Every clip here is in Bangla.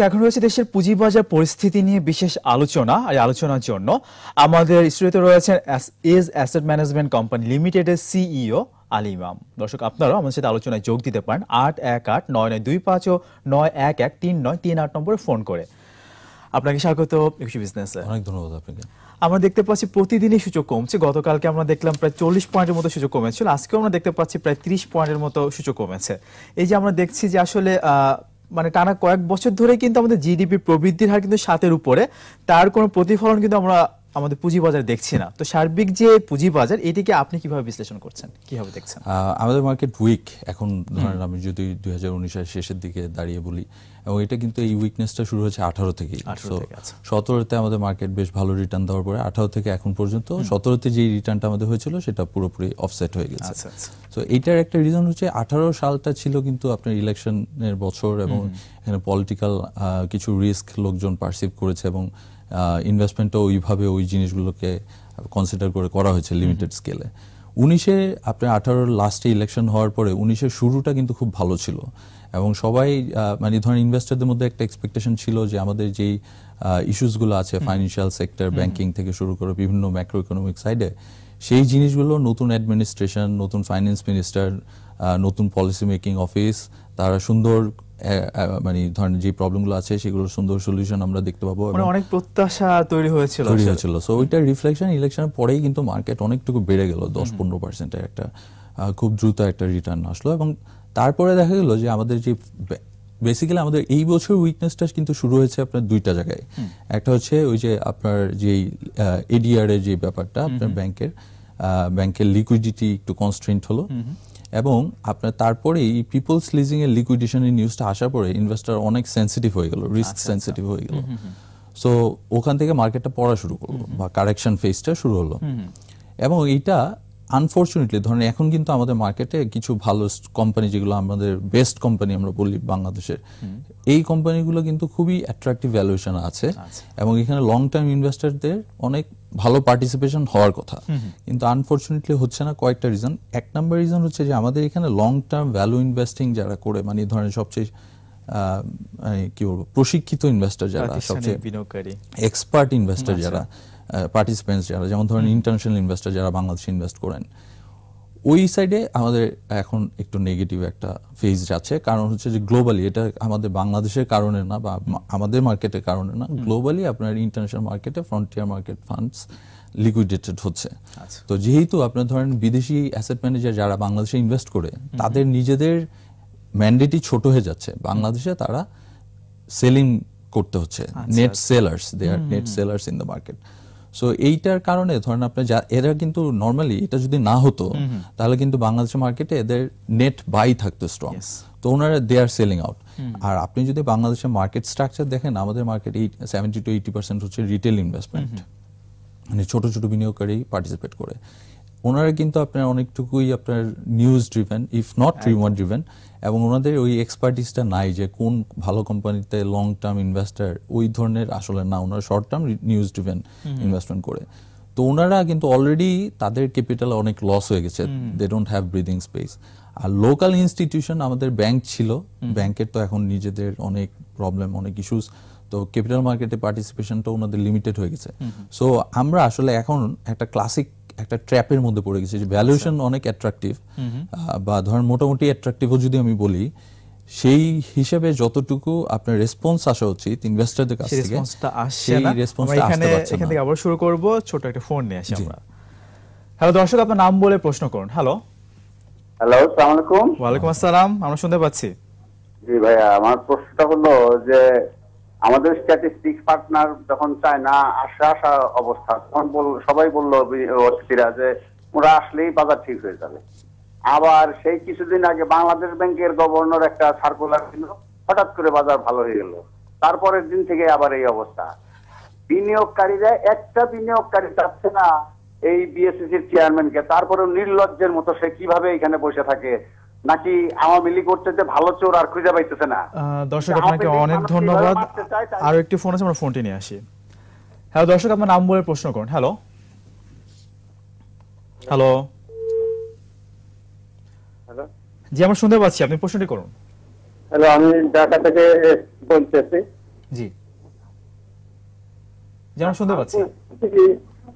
দর্শক এখন রয়েছে দেশের পুঁজিবাজার পরিস্থিতি নিয়ে বিশেষ আলোচনা আর আলোচনার জন্য আমাদের স্টুডিওতে রয়েছেন এজ অ্যাসেট ম্যানেজমেন্ট কোম্পানি লিমিটেডের সিইও আলী ইমাম দর্শক আপনারাও আমাদের সাথে আলোচনায় যোগ দিতে পারেন আট এক আট নয় নয় দুই পাঁচ ও নয় এক এক তিন নয় তিন আট নম্বরে ফোন করে আপনাকে স্বাগত একুশি বিজনেস অনেক ধন্যবাদ আপনাকে আমরা দেখতে পাচ্ছি প্রতিদিনই সূচক কমছে গতকালকে আমরা দেখলাম প্রায় চল্লিশ পয়েন্টের মতো সূচক কমেছিল আজকেও আমরা দেখতে পাচ্ছি প্রায় ত্রিশ পয়েন্টের মতো সূচক কমেছে এই যে আমরা দেখছি যে আসলে মানে টানা কয়েক বছর ধরে কিন্তু আমাদের জিডিপি প্রবৃদ্ধির হার কিন্তু সাতের উপরে তার কোনো প্রতিফলন কিন্তু আমরা আমাদের পুঁজিবাজার দেখছি না তো সার্বিক যে পুঁজিবাজার এটিকে আপনি কিভাবে বিশ্লেষণ করছেন কিভাবে দেখছেন আমাদের মার্কেট উইক এখন ধরেন আমি যদি দুই হাজার উনিশের শেষের দিকে দাঁড়িয়ে বলি এবং এটা কিন্তু এই উইকনেসটা শুরু হয়েছে আঠারো থেকে আচ্ছা। সতেরোতে আমাদের মার্কেট বেশ ভালো রিটার্ন দেওয়ার পরে আঠারো থেকে এখন পর্যন্ত সতেরোতে যে রিটার্নটা আমাদের হয়েছিল সেটা পুরোপুরি অফসেট হয়ে গেছে তো আচ্ছা, আচ্ছা। এইটার একটা রিজন হচ্ছে আঠারো সালটা ছিল কিন্তু আপনার ইলেকশনের বছর এবং এখানে পলিটিক্যাল কিছু রিস্ক লোকজন পারসিভ করেছে এবং ইনভেস্টমেন্টও ওইভাবে ওই জিনিসগুলোকে কনসিডার করে করা হয়েছে লিমিটেড স্কেলে উনিশে আপনার আঠারোর লাস্টে ইলেকশন হওয়ার পরে উনিশের শুরুটা কিন্তু খুব ভালো ছিল এবং সবাই মানে ধরেন ইনভেস্টারদের মধ্যে একটা এক্সপেকটেশন ছিল যে আমাদের যেই ইস্যুসগুলো আছে ফাইন্যান্সিয়াল সেক্টর ব্যাংকিং থেকে শুরু করে বিভিন্ন ম্যাক্রো ইকোনমিক সাইডে সেই জিনিসগুলো নতুন অ্যাডমিনিস্ট্রেশন নতুন ফাইন্যান্স মিনিস্টার নতুন পলিসি মেকিং অফিস তারা সুন্দর মানে ধরনের যে প্রবলেমগুলো আছে সেগুলোর সুন্দর সলিউশন আমরা দেখতে পাবো মানে অনেক প্রত্যাশা তৈরি হয়েছিল তৈরি হয়েছিল সো ওইটা রিফ্লেকশন ইলেকশনের পরেই কিন্তু মার্কেট অনেকটুকু বেড়ে গেল দশ পনেরো পার্সেন্টের একটা খুব দ্রুত একটা রিটার্ন আসলো এবং তারপরে দেখা গেল যে আমাদের যে বেসিক্যালি আমাদের এই বছর উইকনেসটা কিন্তু শুরু হয়েছে আপনার দুইটা জায়গায় একটা হচ্ছে ওই যে আপনার যে এডিআর এর যে ব্যাপারটা আপনার ব্যাংকের ব্যাংকের লিকুইডিটি একটু কনস্ট্রেন্ট হলো এবং আপনার তারপরে এই পিপলস লিজিং এর লিকুইডেশনের নিউজটা আসার পরে ইনভেস্টার অনেক সেন্সিটিভ হয়ে গেল রিস্ক সেন্সিটিভ হয়ে গেল সো ওখান থেকে মার্কেটটা পড়া শুরু করলো বা কারেকশন ফেজটা শুরু হলো এবং এইটা আনফর্চুনেটলি ধরেন এখন কিন্তু আমাদের মার্কেটে কিছু ভালো কোম্পানি যেগুলো আমাদের বেস্ট কোম্পানি আমরা বলি বাংলাদেশের এই কোম্পানিগুলো কিন্তু খুবই অ্যাট্রাকটিভ ভ্যালুয়েশন আছে আচ্ছা। এবং এখানে লং টার্ম ইনভেস্টারদের অনেক ভালো পার্টিসিপেশন হওয়ার কথা কিন্তু আনফর্চুনেটলি হচ্ছে না কয়েকটা রিজন এক নাম্বার রিজন হচ্ছে যে আমাদের এখানে লং টার্ম ভ্যালু ইনভেস্টিং যারা করে মানে ধরেন সবচেয়ে মানে কি বলবো প্রশিক্ষিত ইনভেস্টার যারা সবচেয়ে এক্সপার্ট আচ্ছা। ইনভেস্টর যারা পার্টিসিপেন্টস যারা যেমন ধরেন ইন্টারন্যাশনাল ইনভেস্টার যারা বাংলাদেশে ইনভেস্ট করেন ওই সাইডে আমাদের এখন একটু নেগেটিভ একটা ফেজ যাচ্ছে কারণ হচ্ছে যে গ্লোবালি এটা আমাদের বাংলাদেশের কারণে না বা আমাদের মার্কেটের কারণে না গ্লোবালি আপনার ইন্টারন্যাশনাল মার্কেটে ফ্রন্টিয়ার মার্কেট ফান্ডস লিকুইডেটেড হচ্ছে আচ্ছা। তো যেহেতু আপনার ধরেন বিদেশি অ্যাসেট ম্যানেজার যারা বাংলাদেশে ইনভেস্ট করে তাদের নিজেদের ম্যান্ডেটই ছোট হয়ে যাচ্ছে বাংলাদেশে তারা সেলিং করতে হচ্ছে নেট সেলার্স দে আর net sellers in the market so এইটার কারণে ধরেন আপনার এরা কিন্তু নর্মালি এটা যদি না হতো তাহলে কিন্তু বাংলাদেশের মার্কেটে এদের নেট বাই থাকতো স্ট্রং তো ওনারা দে আর সেলিং আউট আর আপনি যদি বাংলাদেশের মার্কেট স্ট্রাকচার দেখেন আমাদের মার্কেট এই সেভেন্টি টু এইটি পার্সেন্ট হচ্ছে রিটেল ইনভেস্টমেন্ট মানে ছোট ছোট বিনিয়োগকারী পার্টিসিপেট করে ওনারা কিন্তু আপনার অনেকটুকুই আপনার news driven if not remote driven এবং ওনাদের ওই এক্সপার্টিসটা নাই যে কোন ভালো কোম্পানিতে লং টার্ম ইনভেস্টার ওই ধরনের আসলে না ওনারা short term news driven investment করে তো ওনারা কিন্তু অলরেডি তাদের ক্যাপিটাল অনেক লস হয়ে গেছে they don't have breathing space আর লোকাল ইনস্টিটিউশন আমাদের ব্যাংক ছিল ব্যাংকের তো এখন নিজেদের অনেক প্রবলেম অনেক ইস্যুস তো ক্যাপিটাল মার্কেটে পার্টিসিপেশনটা ওনাদের লিমিটেড হয়ে গেছে সো আমরা আসলে এখন একটা ক্লাসিক একটা ট্র্যাপের মধ্যে পড়ে গেছে যে ভ্যালুয়েশন আচ্ছা। অনেক অ্যাট্রাকটিভ বা ধরেন মোটামুটি অ্যাট্রাকটিভও যদি আমি বলি সেই হিসাবে যতটুকু আপনার রেসপন্স আসা উচিত ইনভেস্টরদের কাছ থেকে রেসপন্সটা আসছে না রেসপন্সটা আসতে পারছে এখান থেকে আবার শুরু করব ছোট একটা ফোন নিয়ে আসি আমরা হ্যালো দর্শক আপনার নাম বলে প্রশ্ন করুন হ্যালো হ্যালো আসসালামু আলাইকুম ওয়া আলাইকুম আসসালাম আমরা শুনতে পাচ্ছি জি ভাই আমার প্রশ্নটা হলো যে আমাদের স্ট্যাটিস্টিক পার্টনার যখন চায় না আসা আসা অবস্থা তখন সবাই বলল অতিথিরা যে ওরা আসলেই বাজার ঠিক হয়ে যাবে আবার সেই কিছুদিন আগে বাংলাদেশ ব্যাংকের গভর্নর একটা সার্কুলার ছিল হঠাৎ করে বাজার ভালো হয়ে গেল তারপরের দিন থেকে আবার এই অবস্থা বিনিয়োগকারীরা একটা বিনিয়োগকারী চাচ্ছে না এই বিএসসিসির চেয়ারম্যানকে তারপরে নির্লজ্জের মতো সে কিভাবে এখানে বসে থাকে নাকি আওয়ামী লীগ করতে যে ভালো চোর আর খুঁজে পাইতেছে না দর্শক আপনাকে অনেক ধন্যবাদ আর একটি ফোন আছে আমরা ফোনটি নিয়ে আসি হ্যালো দর্শক আপনার নাম বলে প্রশ্ন করুন হ্যালো হ্যালো জি আমরা শুনতে পাচ্ছি আপনি প্রশ্নটি করুন হ্যালো আমি ঢাকা থেকে বলতেছি জি জি আমরা শুনতে পাচ্ছি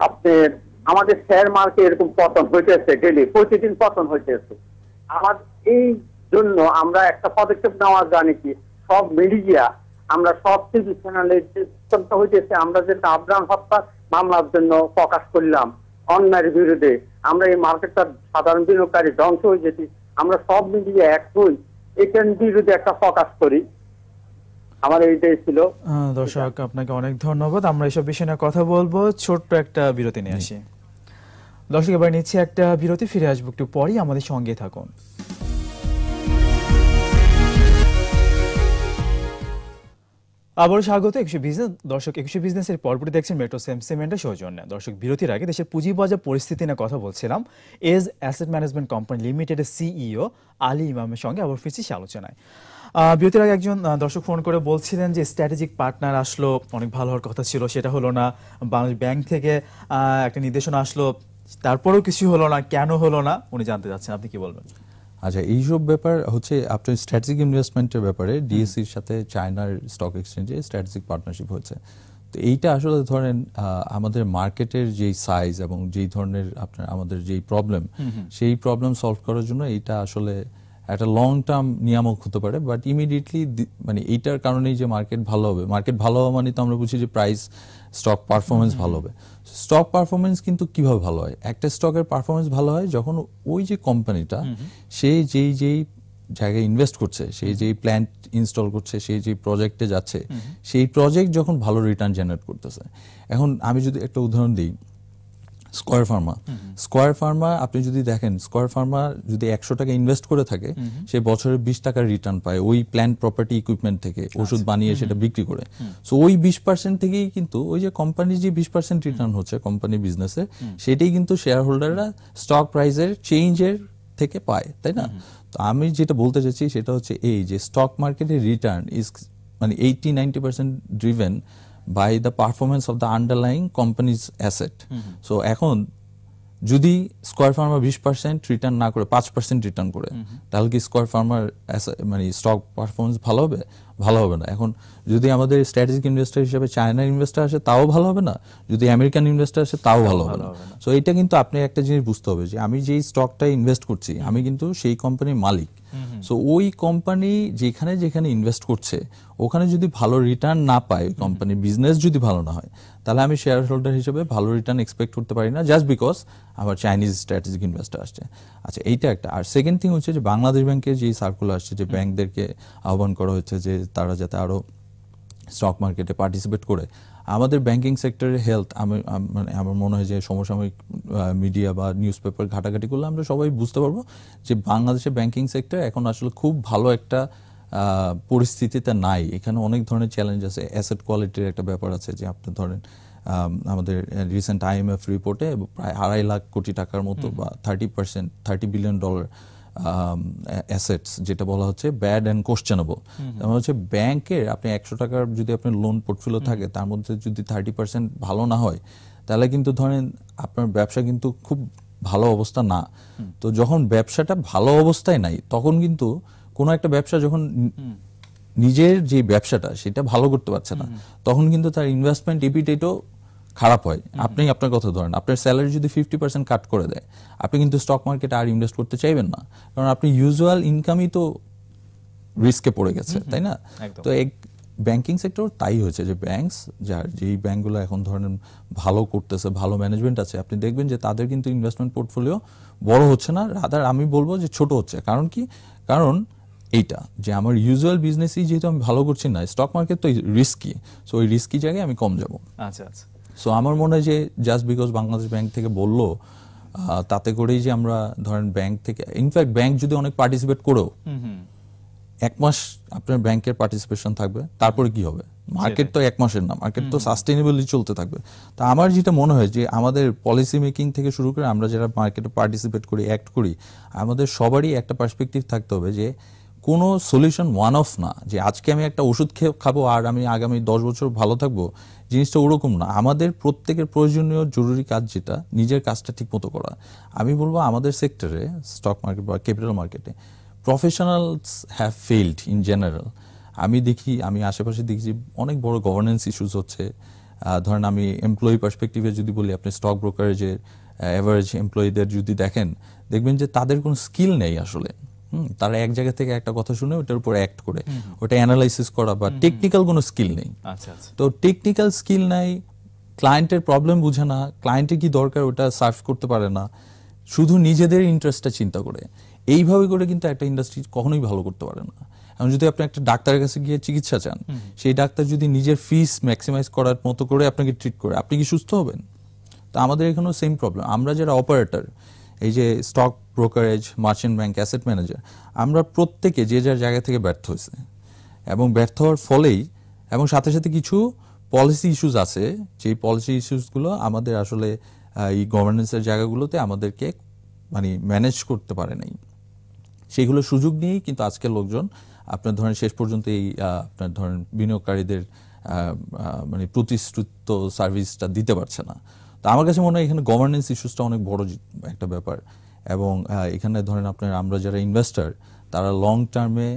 আপনি আমাদের শেয়ার মার্কেট এরকম পতন হইতেছে ডেলি প্রতিদিন পতন হইতেছে আমার এই জন্য আমরা একটা পদক্ষেপ নেওয়া জানি কি সব মিডিয়া আমরা সব টিভি চ্যানেলে হইতেছে আমরা যেটা আবরান হত্যা মামলার জন্য প্রকাশ করলাম অন্যায়ের বিরুদ্ধে আমরা এই মার্কেটটা সাধারণ বিনিয়োগকারী ধ্বংস হয়ে যেতে আমরা সব মিডিয়া এক হই এটার বিরুদ্ধে একটা প্রকাশ করি আমার এইটাই ছিল দর্শক আপনাকে অনেক ধন্যবাদ আমরা এসব বিষয়ে কথা বলবো ছোট্ট একটা বিরতি নিয়ে আসি দর্শক এবার নিচ্ছি একটা বিরতি ফিরে আসবো একটু পরেই আমাদের সঙ্গে থাকুন আবারও স্বাগত একুশে বিজনেস দর্শক একুশে বিজনেসের পরপরই দেখছেন মেট্রো সেম সিমেন্টের সৌজন্য দর্শক বিরতির আগে দেশের পুঁজিবাজার পরিস্থিতি নিয়ে কথা বলছিলাম এজ অ্যাসেট ম্যানেজমেন্ট কোম্পানি লিমিটেডের সিইও আলী ইমামের সঙ্গে আবার ফিরছি সে আলোচনায় বিরতির আগে একজন দর্শক ফোন করে বলছিলেন যে স্ট্র্যাটেজিক পার্টনার আসলো অনেক ভালো হওয়ার কথা ছিল সেটা হলো না বাংলাদেশ ব্যাংক থেকে একটা নির্দেশনা আসলো তারপরেও কিছু হলো না কেন হলো না উনি জানতে চাচ্ছেন আপনি কি বলবেন আচ্ছা এইসব ব্যাপার হচ্ছে আপনার স্ট্র্যাটেজিক ইনভেস্টমেন্টের ব্যাপারে ডিএসসির e সাথে চায়নার স্টক এক্সচেঞ্জে স্ট্র্যাটেজিক পার্টনারশিপ হয়েছে তো এইটা আসলে ধরেন আমাদের মার্কেটের যেই সাইজ এবং যেই ধরনের আপনার আমাদের যেই প্রবলেম সেই প্রবলেম সলভ করার জন্য এইটা আসলে একটা লং টার্ম নিয়ামক হতে পারে বাট ইমিডিয়েটলি মানে এইটার কারণেই যে মার্কেট ভালো হবে মার্কেট ভালো হওয়া মানে তো আমরা বুঝি যে প্রাইস স্টক পারফরমেন্স ভালো হবে স্টক পারফরমেন্স কিন্তু কিভাবে ভালো হয় একটা স্টকের পারফরমেন্স ভালো হয় যখন ওই যে কোম্পানিটা সে যেই যেই জায়গায় ইনভেস্ট করছে সেই যেই প্ল্যান্ট ইনস্টল করছে সেই যেই প্রজেক্টে যাচ্ছে সেই প্রজেক্ট যখন ভালো রিটার্ন জেনারেট করতেছে এখন আমি যদি একটা উদাহরণ দিই স্কোয়ার ফার্মা স্কোয়ার ফার্মা আপনি যদি দেখেন স্কোয়ার ফার্মা যদি একশো টাকা ইনভেস্ট করে থাকে সে বছরে বিশ টাকার রিটার্ন পায় ওই প্ল্যান্ট প্রপার্টি ইকুইপমেন্ট থেকে আচ্ছা। ওষুধ বানিয়ে সেটা বিক্রি করে সো ওই বিশ পার্সেন্ট থেকেই কিন্তু ওই যে কোম্পানির যে বিশ পার্সেন্ট রিটার্ন হচ্ছে কোম্পানি বিজনেসে সেটাই কিন্তু শেয়ার হোল্ডাররা স্টক প্রাইসের চেঞ্জের থেকে পায় তাই না তো আমি যেটা বলতে চাচ্ছি সেটা হচ্ছে এই যে স্টক মার্কেটের রিটার্ন ইজ মানে eighty ninety percent driven by the performance of the underlying companies asset so এখন যদি স্কোয়ার ফার্মার বিশ পার্সেন্ট রিটার্ন না করে পাঁচ পার্সেন্ট রিটার্ন করে তাহলে কি স্কোয়ার ফার্মার মানে স্টক পারফরমেন্স ভালো হবে ভালো হবে না এখন যদি আমাদের স্ট্র্যাটেজিক ইনভেস্টার হিসেবে চায়নার ইনভেস্টার আসে তাও ভালো হবে না যদি আমেরিকান ইনভেস্টার আসে তাও ভালো হবে না সো এটা কিন্তু আপনি একটা জিনিস বুঝতে হবে যে আমি যেই স্টকটা ইনভেস্ট করছি আমি কিন্তু সেই কোম্পানির মালিক সো ওই কোম্পানি যেখানে যেখানে ইনভেস্ট করছে ওখানে যদি ভালো রিটার্ন না পায় ওই কোম্পানির বিজনেস যদি ভালো না হয় তাহলে আমি শেয়ার হোল্ডার হিসেবে ভালো রিটার্ন এক্সপেক্ট করতে পারি না জাস্ট বিকজ আমার চাইনিজ স্ট্র্যাটেজিক ইনভেস্টার আসছে আচ্ছা এইটা একটা আর সেকেন্ড থিং হচ্ছে যে বাংলাদেশ ব্যাংকের যে সার্কুলার আসছে যে ব্যাংকদেরকে আহ্বান করা হচ্ছে যে তারা যাতে আরও স্টক মার্কেটে পার্টিসিপেট করে আমাদের ব্যাংকিং সেক্টরের হেলথ আমি মানে আমার মনে হয় যে সমসাময়িক মিডিয়া বা নিউজ পেপার ঘাটাঘাটি করলে আমরা সবাই বুঝতে পারবো যে বাংলাদেশে ব্যাংকিং সেক্টর এখন আসলে খুব ভালো একটা পরিস্থিতিতে নাই এখানে অনেক ধরনের চ্যালেঞ্জ আছে অ্যাসেট কোয়ালিটির একটা ব্যাপার আছে যে আপনার ধরেন আমাদের রিসেন্ট আইএমএফ রিপোর্টে প্রায় আড়াই লাখ কোটি টাকার মতো বা thirty percent thirty billion dollar assets um, যেটা বলা হচ্ছে ব্যাড অ্যান্ড কোশ্চেনেবল তার মানে হচ্ছে ব্যাংকের আপনি একশো টাকার যদি আপনার লোন পোর্টফোলিও থাকে তার মধ্যে যদি থার্টি পার্সেন্ট ভালো না হয় তাহলে কিন্তু ধরেন আপনার ব্যবসা কিন্তু খুব ভালো অবস্থা না তো যখন ব্যবসাটা ভালো অবস্থায় নাই তখন কিন্তু কোনো একটা ব্যবসা যখন নিজের যে ব্যবসাটা সেটা ভালো করতে পারছে না তখন কিন্তু তার ইনভেস্টমেন্ট এপিটেটও খারাপ হয় আপনি আপনার কথা ধরেন আপনার স্যালারি যদি ফিফটি পার্সেন্ট কাট করে দেয় আপনি কিন্তু স্টক মার্কেটে আর ইনভেস্ট করতে চাইবেন না কারণ আপনি ইউজুয়াল ইনকামই তো রিস্কে পড়ে গেছে তাই না তো এক ব্যাংকিং সেক্টর তাই হয়েছে যে ব্যাংকস যার যেই ব্যাংকগুলো এখন ধরেন ভালো করতেছে ভালো ম্যানেজমেন্ট আছে আপনি দেখবেন যে তাদের কিন্তু ইনভেস্টমেন্ট পোর্টফোলিও বড় হচ্ছে না রাদার আমি বলবো যে ছোট হচ্ছে কারণ কি কারণ এইটা যে আমার ইউজুয়াল বিজনেসই যেহেতু আমি ভালো করছি না স্টক মার্কেট তো রিস্কি সো ওই রিস্কি জায়গায় আমি কম যাব আচ্ছা আচ্ছা সো আমার মনে হয় যে জাস্ট বিকজ বাংলাদেশ ব্যাংক থেকে বলল তাতে করেই যে আমরা ধরেন ব্যাংক থেকে ইনফ্যাক্ট ব্যাংক যদি অনেক পার্টিসিপেট করেও এক মাস আপনার ব্যাংকের পার্টিসিপেশন থাকবে তারপরে কি হবে মার্কেট তো এক মাসের না মার্কেট তো সাস্টেনেবলি চলতে থাকবে তা আমার যেটা মনে হয় যে আমাদের পলিসি মেকিং থেকে শুরু করে আমরা যারা মার্কেটে পার্টিসিপেট করি অ্যাক্ট করি আমাদের সবারই একটা পার্সপেক্টিভ থাকতে হবে যে কোনো সলিউশন ওয়ান অফ না যে আজকে আমি একটা ওষুধ খেয়ে খাবো আর আমি আগামী দশ বছর ভালো থাকবো জিনিসটা ওরকম না আমাদের প্রত্যেকের প্রয়োজনীয় জরুরি কাজ যেটা নিজের কাজটা ঠিক মতো করা আমি বলবো আমাদের সেক্টরে স্টক মার্কেট বা ক্যাপিটাল মার্কেটে professionals have failed in general আমি দেখি আমি আশেপাশে দেখি যে অনেক বড় গভর্নেন্স ইস্যুস হচ্ছে ধরেন আমি এমপ্লয়ি পার্সপেক্টিভে যদি বলি আপনি স্টক ব্রোকারেজের অ্যাভারেজ এমপ্লয়িদের যদি দেখেন দেখবেন যে তাদের কোনো স্কিল নেই আসলে তারা এক জায়গা থেকে একটা কথা শুনে ওটার উপর অ্যাক্ট করে ওটা অ্যানালাইসিস করা বা টেকনিক্যাল কোনো স্কিল নেই আচ্ছা, আচ্ছা। তো টেকনিক্যাল স্কিল নাই ক্লায়েন্টের প্রবলেম বুঝে না ক্লায়েন্টের কি দরকার ওটা সার্ভ করতে পারে না শুধু নিজেদের ইন্টারেস্টটা চিন্তা করে এইভাবে করে কিন্তু একটা ইন্ডাস্ট্রি কখনোই ভালো করতে পারে না এখন যদি আপনি একটা ডাক্তারের কাছে গিয়ে চিকিৎসা চান সেই ডাক্তার যদি নিজের ফিস ম্যাক্সিমাইজ করার মতো করে আপনাকে ট্রিট করে আপনি কি সুস্থ হবেন তো আমাদের এখানেও সেম প্রবলেম আমরা যারা অপারেটর এই যে stock brokerage merchant bank asset manager আমরা প্রত্যেকে যে যার জায়গা থেকে ব্যর্থ হয়েছে এবং ব্যর্থ হওয়ার ফলেই এবং সাথে সাথে কিছু পলিসি ইস্যুস আছে যেই পলিসি ইস্যুসগুলো আমাদের আসলে এই গভর্নেন্সের জায়গাগুলোতে আমাদেরকে মানে ম্যানেজ করতে পারে নাই সেইগুলো সুযোগ নিয়েই কিন্তু আজকের লোকজন আপনার ধরেন শেষ পর্যন্ত এই আপনার ধরেন বিনিয়োগকারীদের মানে প্রতিশ্রুত সার্ভিসটা দিতে পারছে না তা আমার কাছে মনে হয় এখানে গভর্নেন্স ইস্যুসটা অনেক বড় একটা ব্যাপার এবং এখানে ধরেন আপনার আমরা যারা ইনভেস্টার তারা লং টার্মে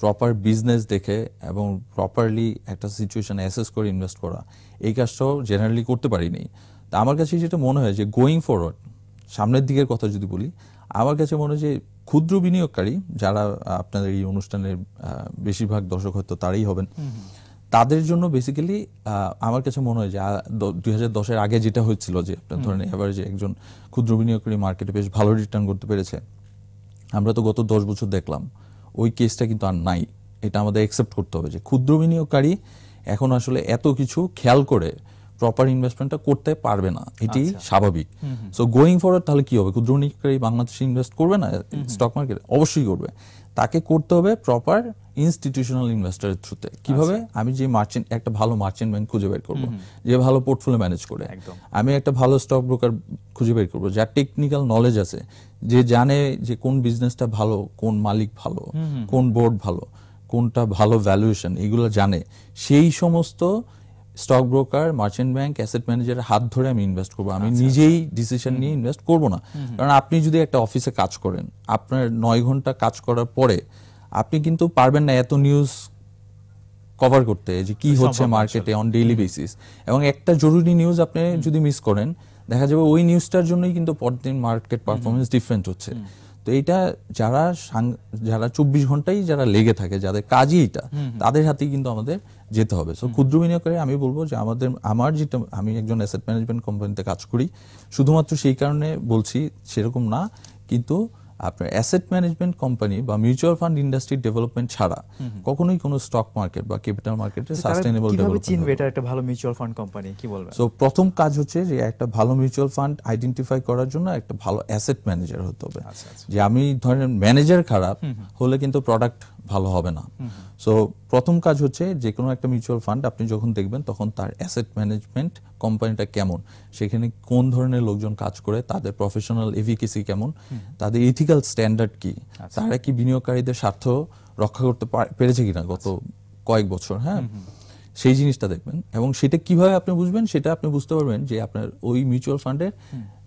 প্রপার বিজনেস দেখে এবং প্রপারলি একটা সিচুয়েশান অ্যাসেস করে ইনভেস্ট করা এই কাজটাও জেনারেলি করতে পারিনি তা আমার কাছে যেটা মনে হয় যে গোয়িং ফরওয়ার্ড সামনের দিকের কথা যদি বলি আমার কাছে মনে হয় যে ক্ষুদ্র বিনিয়োগকারী যারা আপনাদের এই অনুষ্ঠানের বেশিরভাগ দর্শক হয়তো তারাই হবেন তাদের জন্য বেসিক্যালি আমার কাছে মনে হয় যে দুই হাজার দশের আগে যেটা হয়েছিল যে ধরেন ধরেন যে একজন ক্ষুদ্র বিনিয়োগকারী মার্কেটে বেশ ভালো রিটার্ন করতে পেরেছে আমরা তো গত দশ বছর দেখলাম ওই কেসটা কিন্তু আর নাই এটা আমাদের অ্যাকসেপ্ট করতে হবে যে ক্ষুদ্র বিনিয়োগকারী এখন আসলে এত কিছু খেয়াল করে প্রপার ইনভেস্টমেন্টটা করতে পারবে না এটি আচ্ছা। স্বাভাবিক সো গোয়িং ফরওয়ার্ড তাহলে কি হবে ক্ষুদ্র বিনিয়োগকারী বাংলাদেশে ইনভেস্ট করবে না স্টক মার্কেটে অবশ্যই করবে তাকে করতে হবে প্রপার ইনস্টিটিউশনাল ইনভেস্টরের থ্রুতে কিভাবে আচ্ছা। আমি যে মার্চেন্ট একটা ভালো মার্চেন্ট ব্যাংক খুঁজে বের করবো যে ভালো পোর্টফোলিও ম্যানেজ করে আমি একটা ভালো স্টক ব্রোকার খুঁজে বের করবো যার টেকনিক্যাল নলেজ আছে যে জানে যে কোন বিজনেসটা ভালো কোন মালিক ভালো কোন বোর্ড ভালো কোনটা ভালো ভ্যালুয়েশন এগুলো জানে সেই সমস্ত stock broker merchant bank asset ম্যানেজারের হাত ধরে আমি ইনভেস্ট করবো আমি আচ্ছা, আচ্ছা। নিজেই ডিসিশন নিয়ে ইনভেস্ট করবো না কারণ আপনি যদি একটা অফিসে কাজ করেন আপনার নয় ঘন্টা কাজ করার পরে আপনি কিন্তু পারবেন না এত নিউজ কভার করতে যে কি হচ্ছে মার্কেটে অন ডেইলি বেসিস এবং একটা জরুরি নিউজ আপনি যদি মিস করেন দেখা যাবে ওই নিউজটার জন্যই কিন্তু পরদিন মার্কেট পারফরমেন্স ডিফারেন্ট হচ্ছে তো এটা যারা যারা চব্বিশ ঘন্টাই যারা লেগে থাকে যাদের কাজই এটা তাদের হাতেই কিন্তু আমাদের যেতে হবে সো ক্ষুদ্র বিনিয়োগকারী আমি বলবো যে আমাদের আমার যেটা আমি একজন অ্যাসেট ম্যানেজমেন্ট কোম্পানিতে কাজ করি শুধুমাত্র সেই কারণে বলছি সেরকম না কিন্তু আপনার অ্যাসেট ম্যানেজমেন্ট কোম্পানি বা মিউচুয়াল ফান্ড ইন্ডাস্ট্রি ডেভেলপমেন্ট ছাড়া কখনোই কোনো স্টক মার্কেট বা ক্যাপিটাল মার্কেটে সাস্টেনেবল ডেভেলপমেন্ট চিনবে এটা একটা ভালো মিউচুয়াল ফান্ড কোম্পানি কি বলবেন সো প্রথম কাজ হচ্ছে যে একটা ভালো মিউচুয়াল ফান্ড আইডেন্টিফাই করার জন্য একটা ভালো অ্যাসেট ম্যানেজার হতে হবে আচ্ছা, আচ্ছা। যে আমি ধরেন ম্যানেজার খারাপ হলে কিন্তু প্রোডাক্ট ভালো হবে না সো প্রথম কাজ হচ্ছে যে কোনো একটা মিউচুয়াল ফান্ড আপনি যখন দেখবেন তখন তার অ্যাসেট ম্যানেজমেন্ট কোম্পানিটা কেমন সেখানে কোন ধরনের লোকজন কাজ করে তাদের প্রফেশনাল এফিকেসি কেমন তাদের ইথিক্যাল স্ট্যান্ডার্ড কি আচ্ছা। তারা কি বিনিয়োগকারীদের স্বার্থ রক্ষা করতে পেরেছে কিনা গত আচ্ছা। কয়েক বছর হ্যাঁ সেই জিনিসটা দেখবেন এবং সেটা কিভাবে আপনি বুঝবেন সেটা আপনি বুঝতে পারবেন যে আপনার ওই মিউচুয়াল ফান্ডের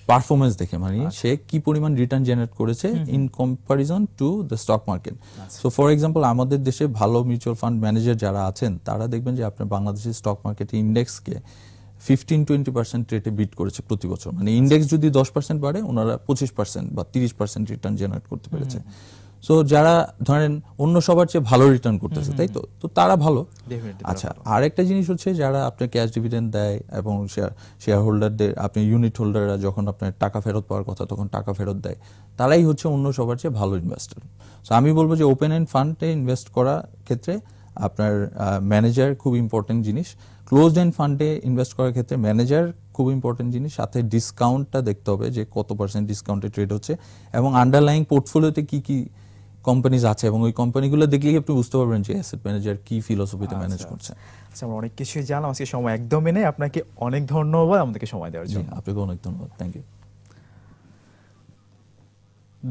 পারফরমেন্স দেখে মানে আচ্ছা। সে কি পরিমাণ রিটার্ন জেনারেট করেছে in comparison to the stock market so for example আমাদের দেশে ভালো মিউচুয়াল ফান্ড ম্যানেজার যারা আছেন তারা দেখবেন যে আপনার বাংলাদেশের স্টক মার্কেট ইন্ডেক্সকে ফিফটিন টোয়েন্টি পার্সেন্ট রেটে বিট করেছে প্রতি বছর মানে ইন্ডেক্স যদি দশ পার্সেন্ট বাড়ে ওনারা পঁচিশ পার্সেন্ট বা তিরিশ পার্সেন্ট রিটার্ন জেনারেট করতে পেরেছে সো যারা ধরেন অন্য সবার চেয়ে ভালো রিটার্ন করতেছে তাই তো তো তারা ভালো আচ্ছা আর একটা জিনিস হচ্ছে যারা আপনার ক্যাশ ডিভিডেন্ড দেয় এবং শেয়ার হোল্ডারদের আপনি ইউনিট হোল্ডাররা যখন আপনার টাকা ফেরত পাওয়ার কথা তখন টাকা ফেরত দেয় তারাই হচ্ছে অন্য সবার চেয়ে ভালো ইনভেস্টার সো আমি বলবো যে ওপেন এন্ড ফান্ডে ইনভেস্ট করা ক্ষেত্রে আপনার ম্যানেজার খুব ইম্পর্টেন্ট জিনিস ক্লোজড এন্ড ফান্ডে ইনভেস্ট করার ক্ষেত্রে ম্যানেজার খুব ইম্পর্টেন্ট জিনিস সাথে ডিসকাউন্টটা দেখতে হবে যে কত পার্সেন্ট ডিসকাউন্টে ট্রেড হচ্ছে এবং আন্ডারলাইং পোর্টফোলিওতে কি কি কোম্পানিজ আছে এবং ওই কোম্পানিগুলো কি আপনি বুঝতে পারবেন যে অ্যাসেট ম্যানেজার কি ফিলোসফিতে ম্যানেজ আচ্ছা। করছে আচ্ছা আমরা অনেক কিছুই জানলাম আজকে সময় একদমই নেই আপনাকে অনেক ধন্যবাদ আমাদেরকে সময় দেওয়ার জন্য আপনাকে অনেক ধন্যবাদ থ্যাংক ইউ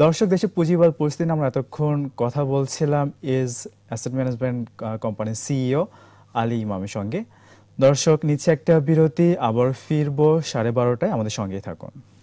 দর্শক দেশে পুঁজিবাদ পরিস্থিতি আমরা এতক্ষণ কথা বলছিলাম ইজ অ্যাসেট ম্যানেজমেন্ট কোম্পানির সিইও আলী ইমামের সঙ্গে দর্শক নিচ্ছে একটা বিরতি আবার ফিরবো সাড়ে বারোটায় আমাদের সঙ্গেই থাকুন